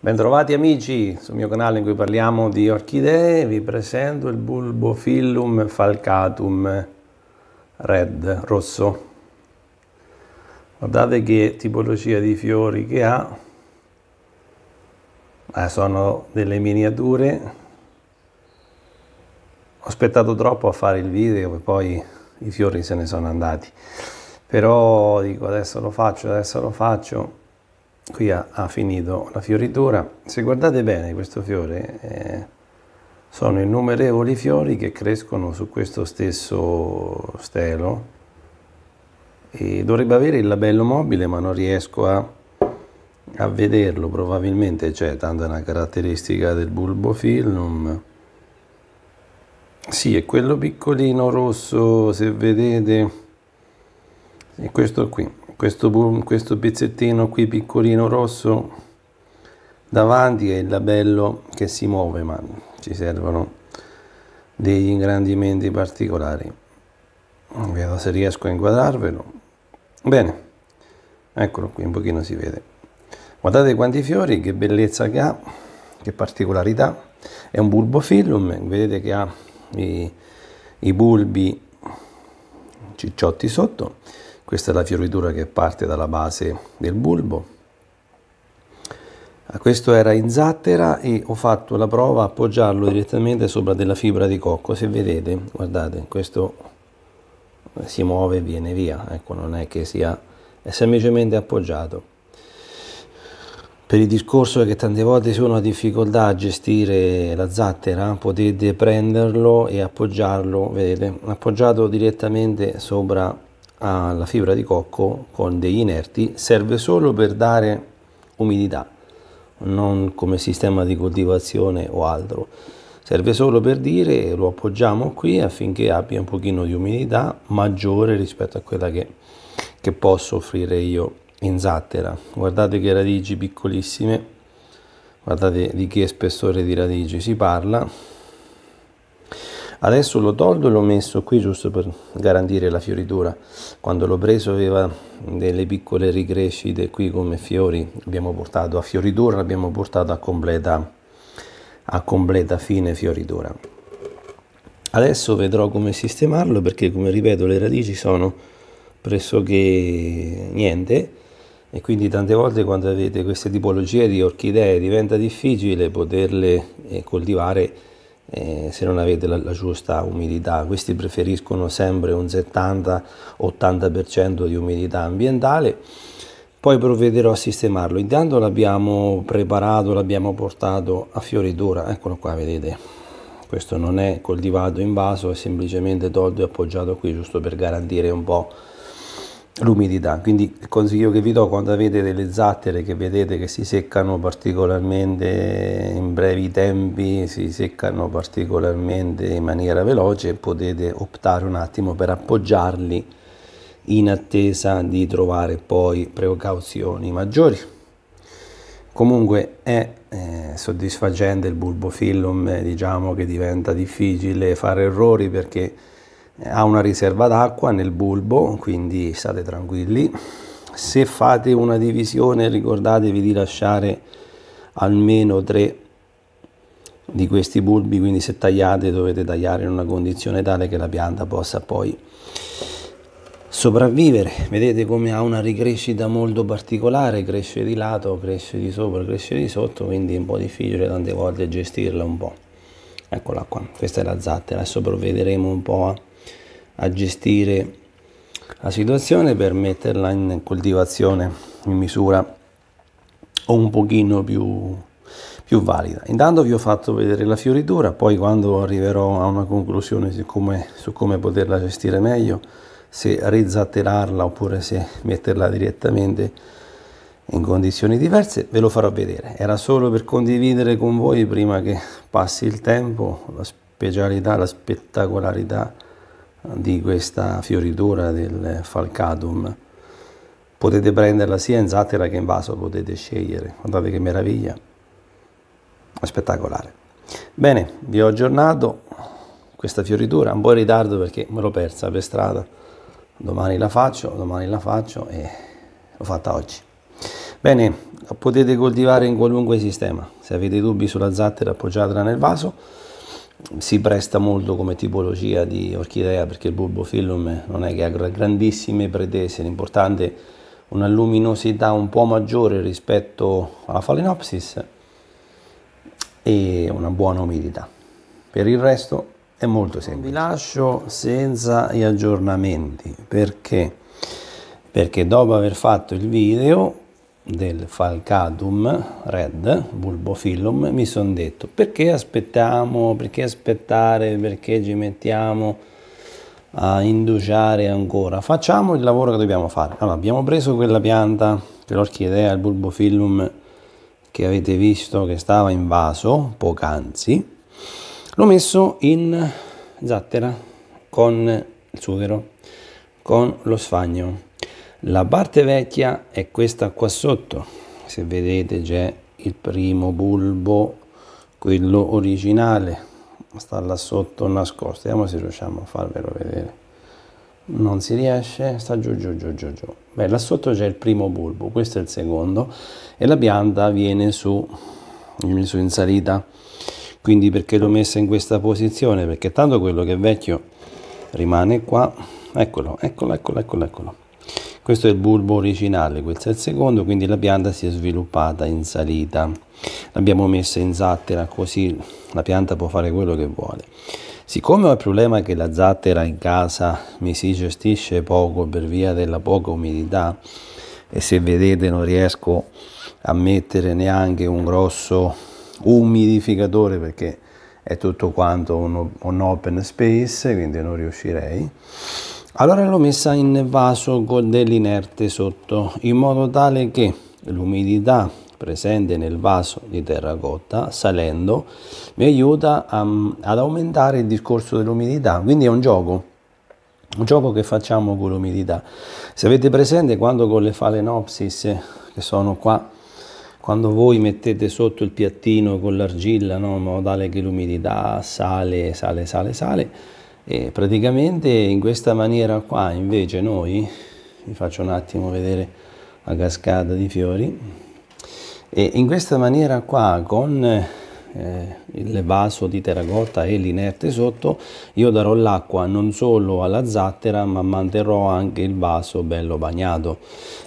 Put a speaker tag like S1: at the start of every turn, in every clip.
S1: Bentrovati amici sul mio canale in cui parliamo di orchidee, vi presento il bulbo Phillum falcatum red, rosso. Guardate che tipologia di fiori che ha, eh, sono delle miniature. Ho aspettato troppo a fare il video e poi i fiori se ne sono andati, però dico adesso lo faccio, adesso lo faccio qui ha, ha, finito la fioritura. Se guardate bene questo fiore, eh, sono innumerevoli fiori che crescono su questo stesso stelo e dovrebbe avere il labello mobile ma non riesco a, a vederlo, probabilmente c'è tanto è una caratteristica del bulbo filum. Sì, è quello piccolino rosso, se vedete, è questo qui questo, questo pezzettino qui piccolino rosso davanti è il labello che si muove ma ci servono degli ingrandimenti particolari vedo se riesco a inquadrarvelo bene eccolo qui un pochino si vede guardate quanti fiori che bellezza che ha che particolarità è un bulbo filum vedete che ha i, i bulbi cicciotti sotto questa è la fioritura che parte dalla base del bulbo. Ah, questo era in zattera e ho fatto la prova a appoggiarlo direttamente sopra della fibra di cocco. Se vedete, guardate, questo si muove e viene via. Ecco, non è che sia... è semplicemente appoggiato per il discorso che tante volte sono una difficoltà a gestire la zattera, potete prenderlo e appoggiarlo, vedete, appoggiato direttamente sopra alla fibra di cocco con degli inerti serve solo per dare umidità, non come sistema di coltivazione o altro. Serve solo per dire lo appoggiamo qui affinché abbia un pochino di umidità maggiore rispetto a quella che, che posso offrire io in zattera. Guardate che radici piccolissime, guardate di che spessore di radici si parla Adesso lo tolgo e l'ho messo qui giusto per garantire la fioritura. Quando l'ho preso aveva delle piccole ricrescite qui come fiori. L'abbiamo portato a fioritura, l'abbiamo portato a completa, a completa fine fioritura. Adesso vedrò come sistemarlo perché come ripeto le radici sono pressoché niente e quindi tante volte quando avete queste tipologie di orchidee diventa difficile poterle eh, coltivare eh, se non avete la, la, giusta umidità. Questi preferiscono sempre un 70-80% di umidità ambientale. Poi provvederò a sistemarlo. Intanto l'abbiamo preparato, l'abbiamo portato a fioritura. Eccolo qua, vedete. Questo non è coltivato in vaso, è semplicemente tolto e appoggiato qui, giusto per garantire un po' l'umidità. Quindi il consiglio che vi do quando avete delle zattere che vedete che si seccano particolarmente in brevi tempi, si seccano particolarmente in maniera veloce, potete optare un attimo per appoggiarli in attesa di trovare poi precauzioni maggiori. Comunque è eh, soddisfacente il bulbo eh, diciamo che diventa difficile fare errori perché ha una riserva d'acqua nel bulbo, quindi state tranquilli. Se fate una divisione ricordatevi di lasciare almeno tre di questi bulbi, quindi se tagliate dovete tagliare in una condizione tale che la pianta possa poi sopravvivere. Vedete come ha una ricrescita molto particolare, cresce di lato, cresce di sopra, cresce di sotto, quindi è un po' difficile tante volte gestirla un po'. Eccola qua, questa è la zattera, adesso provvederemo un po' a a gestire la situazione per metterla in coltivazione in misura un pochino più, più valida. Intanto vi ho fatto vedere la fioritura, poi quando arriverò a una conclusione su come, su come poterla gestire meglio, se rizzatterarla oppure se metterla direttamente in condizioni diverse, ve lo farò vedere. Era solo per condividere con voi prima che passi il tempo la specialità, la spettacolarità di questa fioritura del falcadum. Potete prenderla sia in zattera che in vaso, potete scegliere. Guardate che meraviglia. È spettacolare. Bene, vi ho aggiornato questa fioritura, un po' in ritardo perché me l'ho persa per strada. Domani la faccio, domani la faccio e l'ho fatta oggi. Bene, potete coltivare in qualunque sistema. Se avete dubbi sulla zattera appoggiatela nel vaso si presta molto come tipologia di orchidea perché il bulbo bulbofilum non è che ha grandissime pretese, l'importante è una luminosità un po' maggiore rispetto alla Phalaenopsis e una buona umidità. Per il resto è molto semplice. Vi lascio senza gli aggiornamenti perché perché dopo aver fatto il video del Falcadum red, bulbophyllum, mi sono detto perché aspettiamo, perché aspettare, perché ci mettiamo a indugiare ancora. Facciamo il lavoro che dobbiamo fare. Allora, abbiamo preso quella pianta, l'orchidea, eh, il bulbophyllum che avete visto che stava in vaso poc'anzi, l'ho messo in zattera con il sughero, con lo sfagno la parte vecchia è questa qua sotto, se vedete c'è il primo bulbo, quello originale, sta là sotto nascosto, vediamo se riusciamo a farvelo vedere. Non si riesce, sta giù giù giù giù giù. Beh, là sotto c'è il primo bulbo, questo è il secondo e la pianta viene su, viene su in salita. Quindi perché l'ho messa in questa posizione? Perché tanto quello che è vecchio rimane qua. Eccolo, eccolo, eccolo, eccolo, eccolo. Questo è il bulbo originale, questo è il secondo, quindi la pianta si è sviluppata in salita. L'abbiamo messa in zattera così la pianta può fare quello che vuole. Siccome ho il problema che la zattera in casa mi si gestisce poco per via della poca umidità e se vedete non riesco a mettere neanche un grosso umidificatore perché è tutto quanto un, un open space, quindi non riuscirei allora l'ho messa in vaso con dell'inerte sotto, in modo tale che l'umidità presente nel vaso di terracotta salendo mi aiuta a, ehm, ad aumentare il discorso dell'umidità quindi è un gioco un gioco che facciamo con l'umidità se avete presente quando con le falenopsis, che sono qua quando voi mettete sotto il piattino con l'argilla no? in modo tale che l'umidità sale sale sale sale e praticamente in questa maniera qua invece noi, vi faccio un attimo vedere la cascata di fiori, e in questa maniera qua con eh, il vaso di terracotta e l'inerte sotto io darò l'acqua non solo alla zattera ma manterrò anche il vaso bello bagnato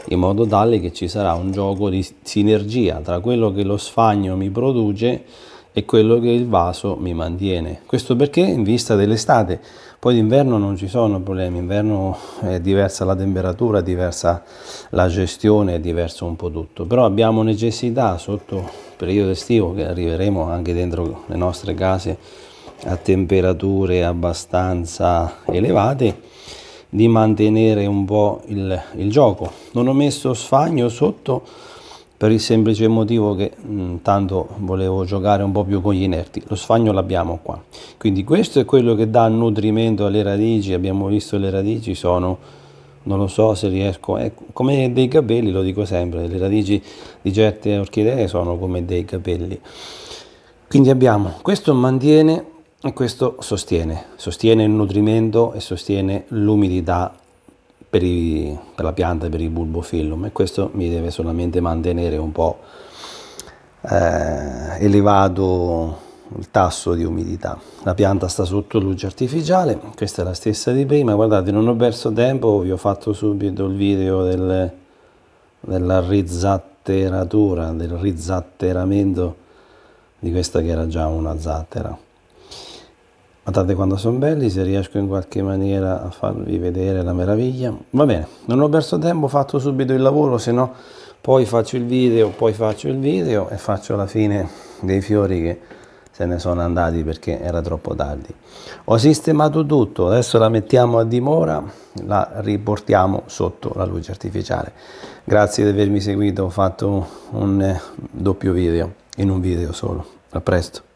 S1: in modo tale che ci sarà un gioco di sinergia tra quello che lo sfagno mi produce e quello che il vaso mi mantiene. Questo perché in vista dell'estate, poi d'inverno non ci sono problemi, inverno è diversa la temperatura, è diversa la gestione, è diverso un po' tutto, però abbiamo necessità sotto il periodo estivo che arriveremo anche dentro le nostre case a temperature abbastanza elevate di mantenere un po' il, il gioco. Non ho messo sfagno sotto per il semplice motivo che intanto mm, volevo giocare un po' più con gli inerti. Lo sfagno l'abbiamo qua. Quindi questo è quello che dà nutrimento alle radici, abbiamo visto le radici sono, non lo so se riesco, eh, come dei capelli, lo dico sempre, le radici di certe orchidee sono come dei capelli. Quindi abbiamo questo mantiene e questo sostiene, sostiene il nutrimento e sostiene l'umidità per, i, per la pianta, per il bulbo bulbofillum e questo mi deve solamente mantenere un po' eh, elevato il tasso di umidità. La pianta sta sotto luce artificiale, questa è la stessa di prima, guardate non ho perso tempo, vi ho fatto subito il video del, della rizzatteratura, del rizzatteramento di questa che era già una zattera. Guardate quando sono belli, se riesco in qualche maniera a farvi vedere la meraviglia. Va bene, non ho perso tempo, ho fatto subito il lavoro, se no poi faccio il video, poi faccio il video e faccio la fine dei fiori che se ne sono andati perché era troppo tardi. Ho sistemato tutto, adesso la mettiamo a dimora, la riportiamo sotto la luce artificiale. Grazie di avermi seguito, ho fatto un eh, doppio video in un video solo. A presto.